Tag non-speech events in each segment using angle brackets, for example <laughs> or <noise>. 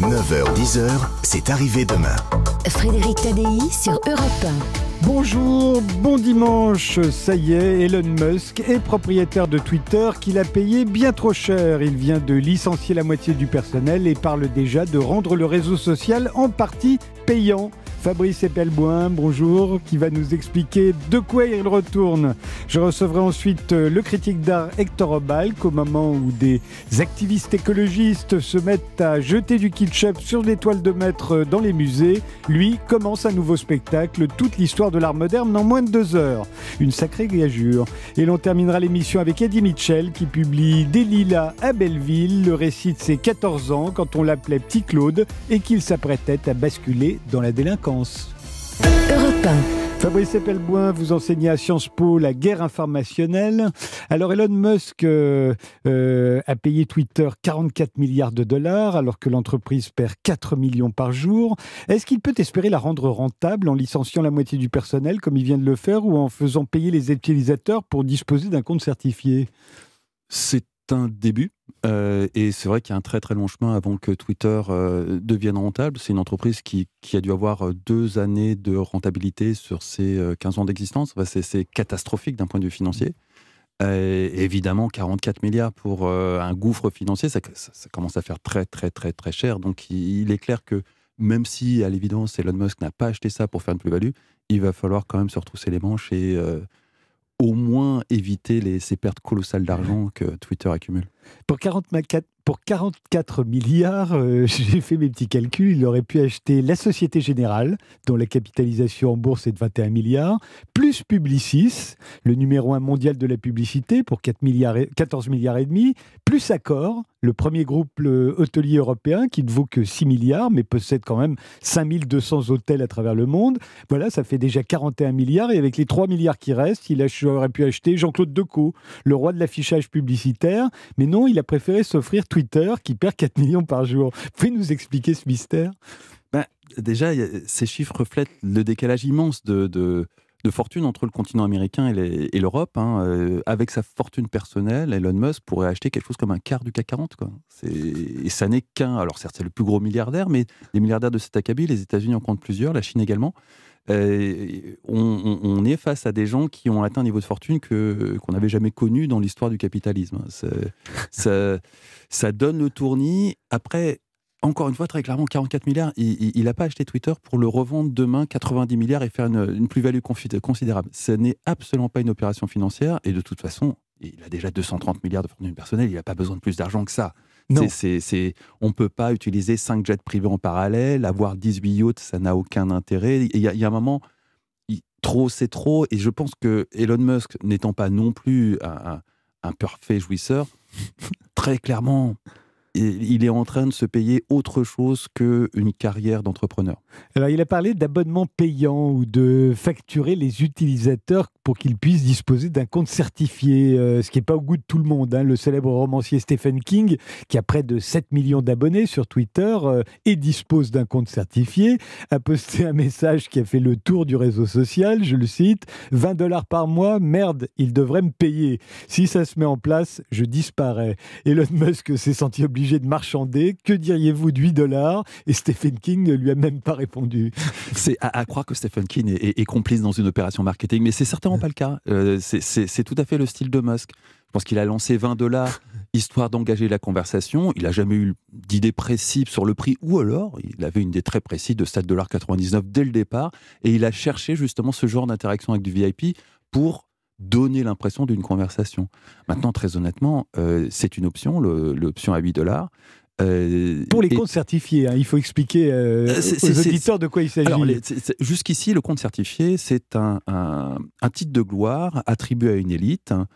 9h-10h, c'est arrivé demain. Frédéric Tadei sur Europe 1. Bonjour, bon dimanche, ça y est, Elon Musk est propriétaire de Twitter qu'il a payé bien trop cher. Il vient de licencier la moitié du personnel et parle déjà de rendre le réseau social en partie payant. Fabrice Epelboin, bonjour, qui va nous expliquer de quoi il retourne. Je recevrai ensuite euh, le critique d'art Hector Obalk au moment où des activistes écologistes se mettent à jeter du ketchup sur des toiles de maître euh, dans les musées. Lui commence un nouveau spectacle, toute l'histoire de l'art moderne en moins de deux heures. Une sacrée gageure. Et l'on terminera l'émission avec Eddie Mitchell qui publie Des Lilas à Belleville, le récit de ses 14 ans quand on l'appelait Petit Claude et qu'il s'apprêtait à basculer dans la délinquance. Fabrice Pelboin, vous enseignez à Sciences Po la guerre informationnelle. Alors Elon Musk euh, euh, a payé Twitter 44 milliards de dollars alors que l'entreprise perd 4 millions par jour. Est-ce qu'il peut espérer la rendre rentable en licenciant la moitié du personnel comme il vient de le faire ou en faisant payer les utilisateurs pour disposer d'un compte certifié C'est un début. Euh, et c'est vrai qu'il y a un très très long chemin avant que Twitter euh, devienne rentable. C'est une entreprise qui, a dû avoir euh, deux années de rentabilité sur ses 15 ans d'existence. c'est catastrophique d'un point de vue financier. évidemment, 44 milliards pour un gouffre financier, ça, ça, commence à faire très très très très cher. Donc il, il est clair que même si à l'évidence Elon Musk n'a pas acheté ça pour faire une plus-value, il va falloir quand même se retrousser les manches et au moins éviter les, ces pertes colossales d'argent que Twitter accumule pour 44, pour 44 milliards, euh, <laughs> j'ai fait mes petits calculs, il aurait pu acheter la Société Générale, dont la capitalisation en bourse est de 21 milliards, plus Publicis, le numéro 1 mondial de la publicité, pour 4 milliards 14 milliards et demi, plus Accor, le premier groupe hôtelier européen qui ne vaut que 6 milliards, mais possède quand même 5200 hôtels à travers le monde. Voilà, ça fait déjà 41 milliards, et avec les 3 milliards qui restent, il aurait pu acheter Jean-Claude Decaux, le roi de l'affichage publicitaire, mais non non, il a préféré s'offrir Twitter qui perd 4 millions par jour. Pouvez nous expliquer ce mystère ben, Déjà, ces chiffres reflètent le décalage immense de, de de fortune entre le continent américain et l'Europe. Hein, euh, avec sa fortune personnelle, Elon Musk pourrait acheter quelque chose comme un quart du CAC 40. Quoi. Et ça n'est qu'un. Alors certes, c'est le plus gros milliardaire, mais les milliardaires de cet acabit, les États-Unis en comptent plusieurs, la Chine également. Euh, on, est face à des gens qui ont atteint un niveau de fortune que qu'on n'avait jamais connu dans l'histoire du capitalisme. Ça, ça donne le tournis. Après, encore une fois, très clairement, 44 milliards, il n'a pas acheté Twitter pour le revendre demain 90 milliards et faire une, plus-value considérable. Ce n'est absolument pas une opération financière. Et de toute façon, il a déjà 230 milliards de fortune personnelle. Il n'a pas besoin de plus d'argent que ça. C'est, on ne peut pas utiliser 5 jets privés en parallèle, avoir 18 yachts, ça n'a aucun intérêt. Il y, a un moment, trop, c'est trop. Et je pense que Elon Musk, n'étant pas non plus un, un parfait jouisseur, très clairement, il est en train de se payer autre chose qu'une carrière d'entrepreneur. Alors, il a parlé d'abonnement payant ou de facturer les utilisateurs pour qu'ils puissent disposer d'un compte certifié, euh, ce qui n'est pas au goût de tout le monde. Hein. Le célèbre romancier Stephen King, qui a près de 7 millions d'abonnés sur Twitter euh, et dispose d'un compte certifié, a posté un message qui a fait le tour du réseau social, je le cite, 20 dollars par mois, merde, il devrait me payer. Si ça se met en place, je disparais. Elon Musk s'est senti obligé de marchander. Que diriez-vous de 8 dollars Et Stephen King ne lui a même pas répondu. <laughs> C'est à, croire que Stephen King est, complice dans une opération marketing, mais c'est certainement pas le cas. Euh, c'est tout à fait le style de Musk. Je pense qu'il a lancé 20 dollars <laughs> histoire d'engager la conversation. Il n'a jamais eu d'idée précise sur le prix, ou alors il avait une idée très précise de 7,99$ dès le départ, et il a cherché justement ce genre d'interaction avec du VIP pour donner l'impression d'une conversation. Maintenant, très honnêtement, euh, c'est une option, l'option à 8 dollars. Euh, pour les comptes certifiés, hein, il faut expliquer euh, aux auditeurs de quoi il s'agit. Jusqu'ici, le compte certifié, c'est un, un, titre de gloire attribué à une élite hein,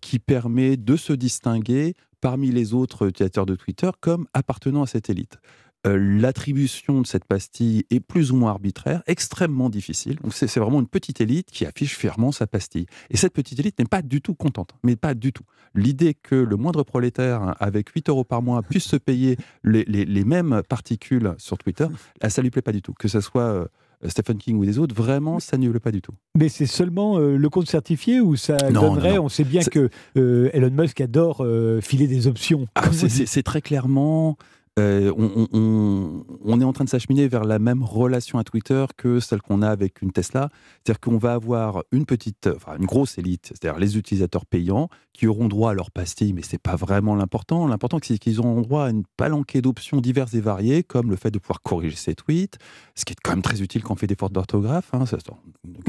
qui permet de se distinguer parmi les autres utilisateurs de Twitter comme appartenant à cette élite. Euh, l'attribution de cette pastille est plus ou moins arbitraire, extrêmement difficile. Donc c'est vraiment une petite élite qui affiche fièrement sa pastille. Et cette petite élite n'est pas du tout contente, mais pas du tout. L'idée que le moindre prolétaire, avec 8 euros par mois, puisse se payer les, mêmes particules sur Twitter, là, ah, ça lui plaît pas du tout. Que ce soit... Euh, Stephen King ou des autres, vraiment, ça ne pas du tout. Mais c'est seulement euh, le compte certifié ou ça donnerait, on sait bien que Elon Musk adore filer des options. Ah, c'est très clairement, euh, on, est en train de s'acheminer vers la même relation à Twitter que celle qu'on a avec une Tesla. C'est-à-dire qu'on va avoir une petite, enfin une grosse élite, c'est-à-dire les utilisateurs payants qui auront droit à leur pastille, mais c'est pas vraiment l'important. L'important, c'est qu'ils auront droit à une palanquée d'options diverses et variées, comme le fait de pouvoir corriger ses tweets, ce qui est quand même très utile quand on fait des fautes d'orthographe. Hein,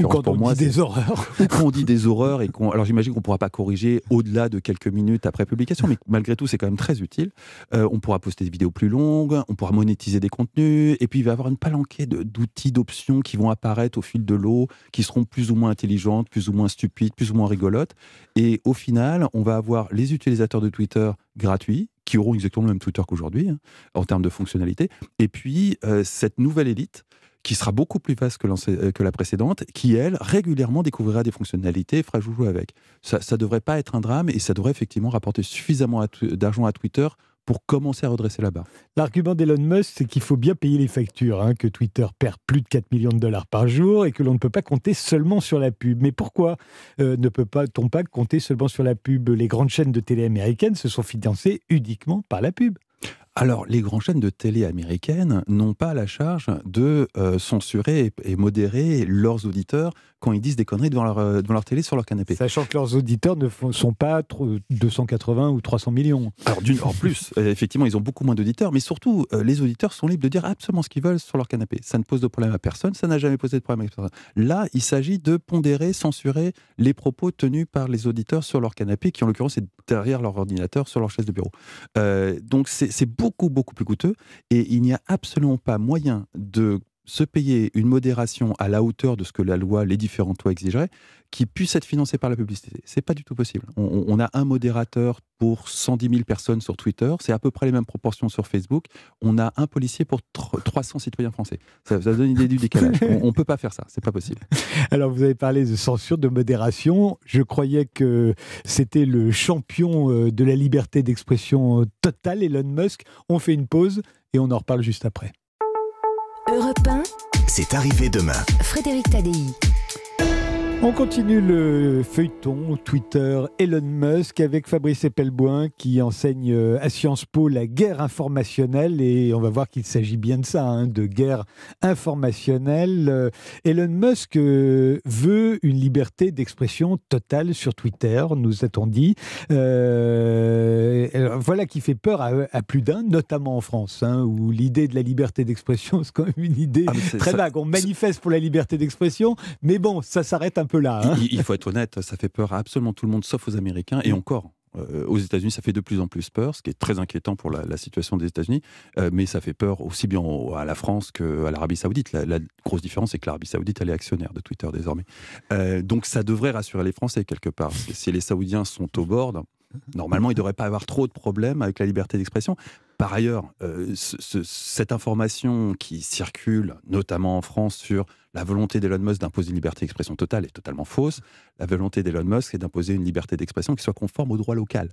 quand pour on moi, dit des horreurs. <laughs> quand on dit des horreurs et Alors j'imagine qu'on pourra pas corriger au-delà de quelques minutes après publication, mais malgré tout, c'est quand même très utile. Euh, on pourra poster des vidéos plus longue, on pourra monétiser des contenus, et puis il va y avoir une palanquée d'outils, d'options qui vont apparaître au fil de l'eau, qui seront plus ou moins intelligentes, plus ou moins stupides, plus ou moins rigolotes. Et au final, on va avoir les utilisateurs de Twitter gratuits, qui auront exactement le même Twitter qu'aujourd'hui, hein, en termes de fonctionnalités, et puis euh, cette nouvelle élite qui sera beaucoup plus vaste que, euh, que, la précédente, qui, elle, régulièrement découvrira des fonctionnalités et fera joujou avec. Ça ne devrait pas être un drame et ça devrait effectivement rapporter suffisamment d'argent à Twitter pour commencer à redresser la barre. L'argument d'Elon Musk, c'est qu'il faut bien payer les factures, hein, que Twitter perd plus de 4 millions de dollars par jour et que l'on ne peut pas compter seulement sur la pub. Mais pourquoi euh, ne peut-on pas, compter seulement sur la pub Les grandes chaînes de télé américaines se sont financées uniquement par la pub. Alors, les grandes chaînes de télé américaines n'ont pas la charge de euh, censurer et modérer leurs auditeurs quand ils disent des conneries devant leur, euh, leur télé sur leur canapé. Sachant que leurs auditeurs ne sont pas 280 ou 300 millions. d'une, en plus, euh, effectivement, ils ont beaucoup moins d'auditeurs, mais surtout, euh, les auditeurs sont libres de dire absolument ce qu'ils veulent sur leur canapé. Ça ne pose de problème à personne, ça n'a jamais posé de problème à personne. Là, il s'agit de pondérer, censurer les propos tenus par les auditeurs sur leur canapé, qui en l'occurrence est derrière leur ordinateur, sur leur chaise de bureau. donc, c'est beaucoup, beaucoup plus coûteux et il n'y a absolument pas moyen de se payer une modération à la hauteur de ce que la loi, les différentes lois exigeraient, qui puisse être financée par la publicité. C'est pas du tout possible. On, a un modérateur pour 110 000 personnes sur Twitter, c'est à peu près les mêmes proportions sur Facebook. On a un policier pour 300 citoyens français. Ça, donne une idée du décalage. <laughs> on, ne peut pas faire ça, c'est pas possible. Alors vous avez parlé de censure, de modération. Je croyais que c'était le champion euh, de la liberté d'expression euh, totale, Elon Musk. On fait une pause et on en reparle juste après. Le repas c'est arrivé demain. Frédéric Tadéi. On continue le feuilleton Twitter Elon Musk avec Fabrice Epelboin qui enseigne euh, à Sciences Po la guerre informationnelle et on va voir qu'il s'agit bien de ça, hein, de guerre informationnelle. Euh, Elon Musk euh, veut une liberté d'expression totale sur Twitter, nous a-t-on dit. voilà qui fait peur à, plus d'un, notamment en France, hein, où l'idée de la liberté d'expression, <laughs> c'est quand même une idée ah, très vague. On manifeste pour la liberté d'expression, mais bon, ça s'arrête un peu Hein. Il, faut être honnête, ça fait peur à absolument tout le monde, sauf aux Américains, et mm. encore. Euh, aux États-Unis, ça fait de plus en plus peur, ce qui est très inquiétant pour la, situation des États-Unis, euh, mais ça fait peur aussi bien à la France qu'à l'Arabie Saoudite. La, grosse différence, c'est que l'Arabie Saoudite, elle est actionnaire de Twitter désormais. Euh, donc ça devrait rassurer les Français quelque part. Si les Saoudiens sont au bord, normalement, ils ne devraient pas avoir trop de problèmes avec la liberté d'expression. Par ailleurs, euh, cette information qui circule, notamment en France, sur la volonté d'Elon Musk d'imposer une liberté d'expression totale est totalement fausse. La volonté d'Elon Musk est d'imposer une liberté d'expression qui soit conforme au droit local.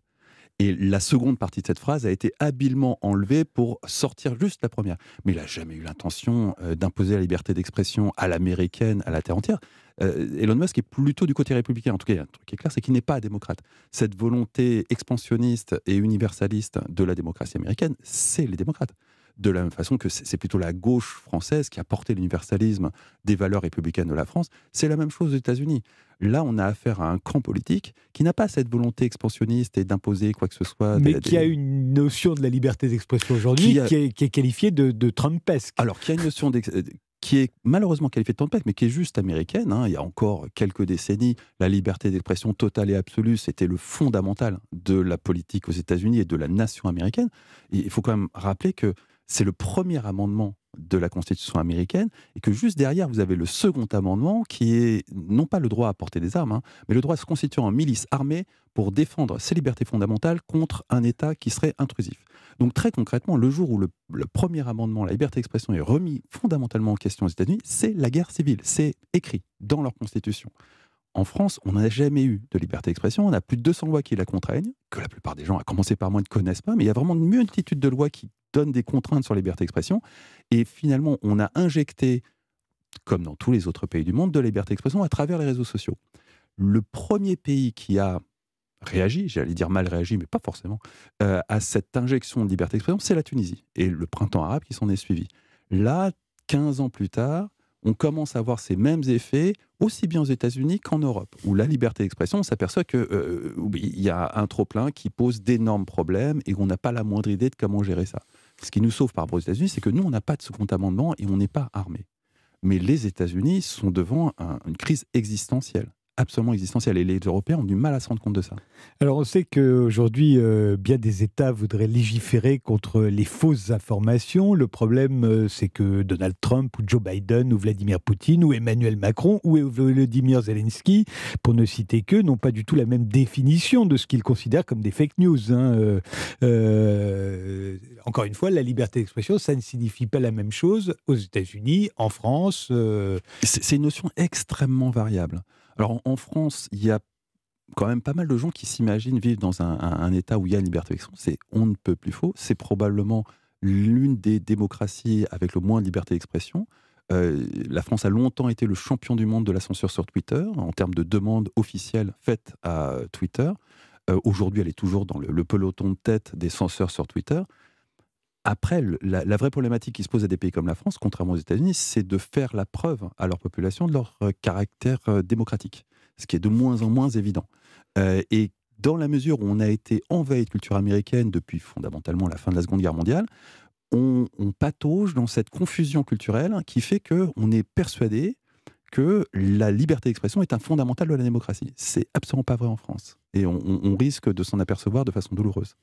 Et la seconde partie de cette phrase a été habilement enlevée pour sortir juste la première. Mais il n'a jamais eu l'intention euh, d'imposer la liberté d'expression à l'américaine, à la terre entière. Euh, Elon Musk est plutôt du côté républicain. En tout cas, il y a un truc qui est clair, c'est qu'il n'est pas démocrate. Cette volonté expansionniste et universaliste de la démocratie américaine, c'est les démocrates de la même façon que c'est plutôt la gauche française qui a porté l'universalisme des valeurs républicaines de la France. C'est la même chose aux États-Unis. Là, on a affaire à un camp politique qui n'a pas cette volonté expansionniste et d'imposer quoi que ce soit. Mais qui a une notion de la liberté d'expression aujourd'hui qui, est qualifiée de, de Trumpesque. Alors, qui a une notion euh, qui est malheureusement qualifiée de Trumpesque, mais qui est juste américaine. Hein. Il y a encore quelques décennies, la liberté d'expression totale et absolue, c'était le fondamental de la politique aux États-Unis et de la nation américaine. il faut quand même rappeler que c'est le premier amendement de la Constitution américaine, et que juste derrière, vous avez le second amendement qui est non pas le droit à porter des armes, hein, mais le droit à se constituer en milice armée pour défendre ses libertés fondamentales contre un État qui serait intrusif. Donc très concrètement, le jour où le, le premier amendement, la liberté d'expression, est remis fondamentalement en question aux États-Unis, c'est la guerre civile, c'est écrit dans leur Constitution. En France, on n'a jamais eu de liberté d'expression. On a plus de 200 lois qui la contraignent, que la plupart des gens, à commencer par moi, ne connaissent pas. Mais il y a vraiment une multitude de lois qui donne des contraintes sur la liberté d'expression. Et finalement, on a injecté, comme dans tous les autres pays du monde, de liberté d'expression à travers les réseaux sociaux. Le premier pays qui a réagi, j'allais dire mal réagi, mais pas forcément, euh, à cette injection de liberté d'expression, c'est la Tunisie et le printemps arabe qui s'en est suivi. Là, 15 ans plus tard, on commence à voir ces mêmes effets aussi bien aux États-Unis qu'en Europe, où la liberté d'expression, on s'aperçoit qu'il euh, il y a un trop-plein qui pose d'énormes problèmes et qu'on n'a pas la moindre idée de comment gérer ça. Ce qui nous sauve par rapport aux États-Unis, c'est que nous, on n'a pas de second amendement et on n'est pas armé. Mais les États-Unis sont devant une crise existentielle absolument existentielle. Et les Européens ont du mal à se rendre compte de ça. Alors on sait qu'aujourd'hui, euh, bien des États voudraient légiférer contre les fausses informations. Le problème, euh, c'est que Donald Trump ou Joe Biden ou Vladimir Poutine ou Emmanuel Macron ou Vladimir Zelensky, pour ne citer que, n'ont pas du tout la même définition de ce qu'ils considèrent comme des fake news. Hein. Euh, encore une fois, la liberté d'expression, ça ne signifie pas la même chose aux États-Unis, en France. C'est une notion extrêmement variable. Alors en France, il y a quand même pas mal de gens qui s'imaginent vivre dans un, État où il y a une liberté d'expression. C'est on ne peut plus faux. C'est probablement l'une des démocraties avec le moins de liberté d'expression. Euh, la France a longtemps été le champion du monde de la censure sur Twitter, en termes de demandes officielles faites à Twitter. Euh, aujourd'hui, elle est toujours dans le, peloton de tête des censeurs sur Twitter. Après, la, vraie problématique qui se pose à des pays comme la France, contrairement aux États-Unis, c'est de faire la preuve à leur population de leur euh, caractère euh, démocratique, ce qui est de moins en moins évident. Euh, et dans la mesure où on a été envahi de culture américaine depuis fondamentalement la fin de la Seconde Guerre mondiale, on, on patauge dans cette confusion culturelle qui fait qu'on est persuadé que la liberté d'expression est un fondamental de la démocratie. C'est absolument pas vrai en France. Et on, risque de s'en apercevoir de façon douloureuse.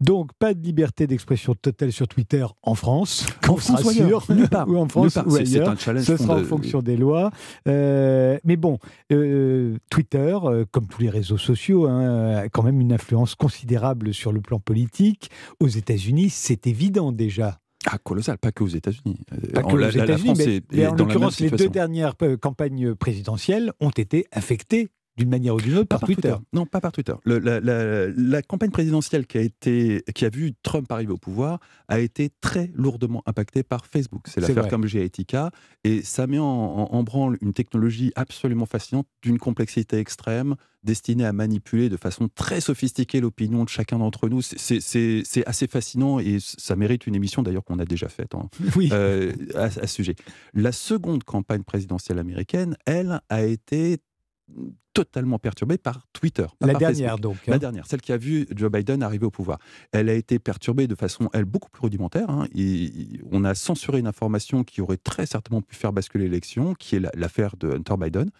Donc, pas de liberté d'expression totale sur Twitter en France, en France ou ailleurs. ou en France ou ailleurs. Ce sera en fonction des lois. Euh, mais bon, euh, Twitter, euh, comme tous les réseaux sociaux, hein, a quand même une influence considérable sur le plan politique. Aux États-Unis, c'est évident déjà. Ah, colossal, pas que aux États-Unis. Euh, pas que aux États-Unis, mais, en l'occurrence, les deux dernières euh, campagnes présidentielles ont été affectées d'une manière ou d'une autre, par, Twitter. Non, pas par Twitter. la, campagne présidentielle qui a, été, qui a vu Trump arriver au pouvoir a été très lourdement impactée par Facebook. C'est l'affaire Cambridge Analytica. Et ça met en, branle une technologie absolument fascinante, d'une complexité extrême, destinée à manipuler de façon très sophistiquée l'opinion de chacun d'entre nous. C'est assez fascinant et ça mérite une émission d'ailleurs qu'on a déjà faite <laughs> euh, à ce sujet. La seconde campagne présidentielle américaine, elle, a été totalement perturbée par Twitter. la dernière donc. Hein. La dernière, celle qui a vu Joe Biden arriver au pouvoir. Elle a été perturbée de façon, elle, beaucoup plus rudimentaire. Et hein. on a censuré une information qui aurait très certainement pu faire basculer l'élection, qui est l'affaire de Hunter Biden.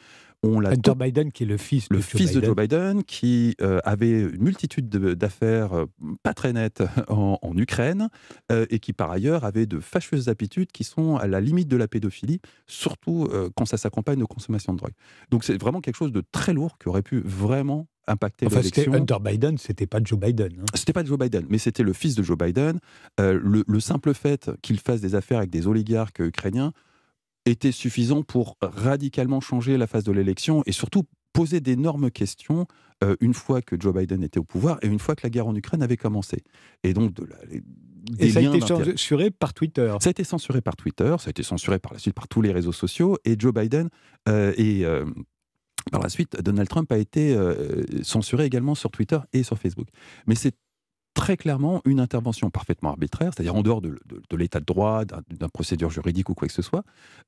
On l'a Hunter Biden, qui est le fils de, le Joe, fils Biden. de Joe Biden, qui euh, avait une multitude d'affaires euh, pas très nettes <laughs> en, Ukraine, euh, et qui par ailleurs avait de fâcheuses habitudes qui sont à la limite de la pédophilie, surtout quand ça s'accompagne de consommation de drogue. Donc c'est vraiment quelque chose de très lourd qui aurait pu vraiment impacter enfin, c'était Hunter Biden, c'était pas Joe Biden. Hein. C'était pas Joe Biden, mais c'était le fils de Joe Biden. le simple fait qu'il fasse des affaires avec des oligarques ukrainiens, était suffisant pour radicalement changer la phase de l'élection et surtout poser d'énormes questions euh, une fois que Joe Biden était au pouvoir et une fois que la guerre en Ukraine avait commencé. Et donc, de les, ça a été censuré par Twitter. Ça a été censuré par Twitter, ça a été censuré par la suite par tous les réseaux sociaux. Et Joe Biden euh, et euh, par la suite Donald Trump a été censuré également sur Twitter et sur Facebook. Mais c'est très clairement une intervention parfaitement arbitraire, c'est-à-dire en dehors de, l'état de droit, d'une procédure juridique ou quoi que ce soit,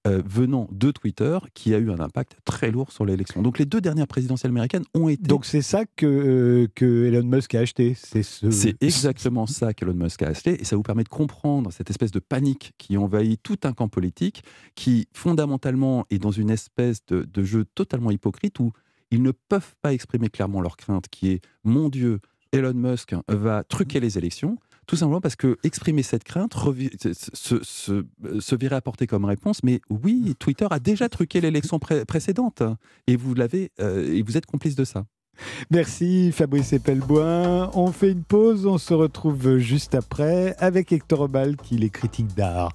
euh, venant de Twitter, qui a eu un impact très lourd sur l'élection. Donc les deux dernières présidentielles américaines ont été... Donc c'est ça que, euh, Elon Musk a acheté C'est exactement ça qu'Elon Musk a acheté, et ça vous permet de comprendre cette espèce de panique qui envahit tout un camp politique, qui fondamentalement est dans une espèce de jeu totalement hypocrite où ils ne peuvent pas exprimer clairement leur crainte, qui est, mon Dieu, Elon Musk va truquer mm. les élections, tout simplement parce que exprimer cette crainte se, se, verrait apporter comme réponse, mais oui, mm. Twitter a déjà truqué l'élection précédente, et vous l'avez, euh, et vous êtes complice de ça. Merci Fabrice Epelboin. On fait une pause, on se retrouve juste après avec Hector Obal qui les critique d'art.